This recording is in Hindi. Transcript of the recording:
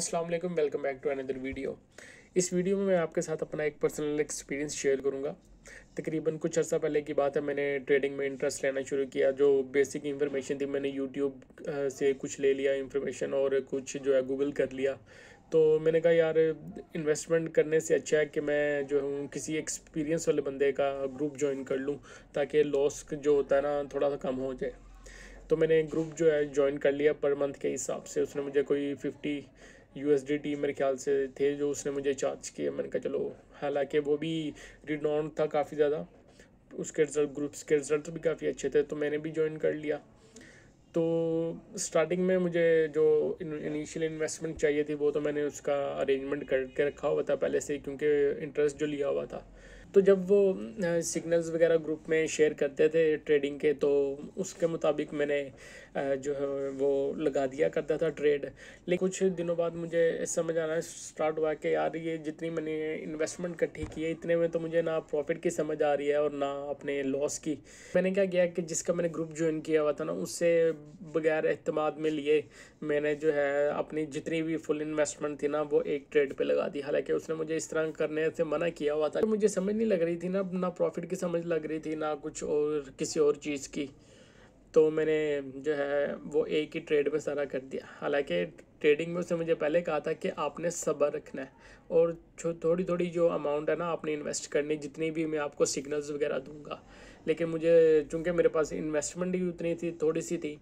अस्सलाम वालेकुम welcome back to another video इस वीडियो में मैं आपके साथ अपना एक पर्सनल एक्सपीरियंस शेयर करूंगा तकरीबन कुछ अर्सा पहले की बात है मैंने ट्रेडिंग में इंटरेस्ट लेना शुरू किया जो बेसिक इन्फॉर्मेशन थी मैंने यूट्यूब से कुछ ले लिया इन्फॉर्मेशन और कुछ जो है गूगल कर लिया तो मैंने कहा यार इन्वेस्टमेंट करने से अच्छा है कि मैं जो हूँ किसी एक्सपीरियंस वाले बंदे का ग्रुप ज्वाइन कर लूँ ताकि लॉस जो होता है ना थोड़ा सा कम हो जाए तो मैंने ग्रुप जो है ज्वाइन कर लिया पर मंथ के हिसाब से उसने मुझे कोई फिफ्टी यूएसडीटी मेरे ख्याल से थे जो उसने मुझे चार्ज किए मैंने कहा चलो हालांकि वो भी रिनॉन्ड था काफ़ी ज़्यादा उसके रिजल्ट ग्रुप्स के रिज़ल्ट भी काफ़ी अच्छे थे तो मैंने भी ज्वाइन कर लिया तो स्टार्टिंग में मुझे जो इनिशियल इन्वेस्टमेंट चाहिए थी वो तो मैंने उसका अरेंजमेंट करके रखा हुआ था पहले से क्योंकि इंटरेस्ट जो लिया हुआ था तो जब वो सिग्नल्स वगैरह ग्रुप में शेयर करते थे ट्रेडिंग के तो उसके मुताबिक मैंने जो है वो लगा दिया करता था ट्रेड लेकिन कुछ दिनों बाद मुझे समझ आना स्टार्ट हुआ कि यार ये जितनी मैंने इन्वेस्टमेंट इकट्ठी की है इतने में तो मुझे ना प्रॉफिट की समझ आ रही है और ना अपने लॉस की मैंने क्या किया कि जिसका मैंने ग्रुप ज्वाइन किया हुआ था ना उससे बगैर अहतमाद में लिए मैंने जो है अपनी जितनी भी फुल इन्वेस्टमेंट थी ना वो एक ट्रेड पर लगा दी हालाँकि उसने मुझे इस तरह करने से मना किया हुआ था तो मुझे समझ नहीं लग रही थी ना ना प्रॉफिट की समझ लग रही थी ना कुछ और किसी और चीज़ की तो मैंने जो है वो एक ही ट्रेड में सारा कर दिया हालांकि ट्रेडिंग में उसने मुझे पहले कहा था कि आपने सब्र रखना है और जो थोड़ी थोड़ी जो अमाउंट है ना आपने इन्वेस्ट करनी जितनी भी मैं आपको सिग्नल्स वगैरह दूंगा लेकिन मुझे चूँकि मेरे पास इन्वेस्टमेंट ही उतनी थी थोड़ी सी थी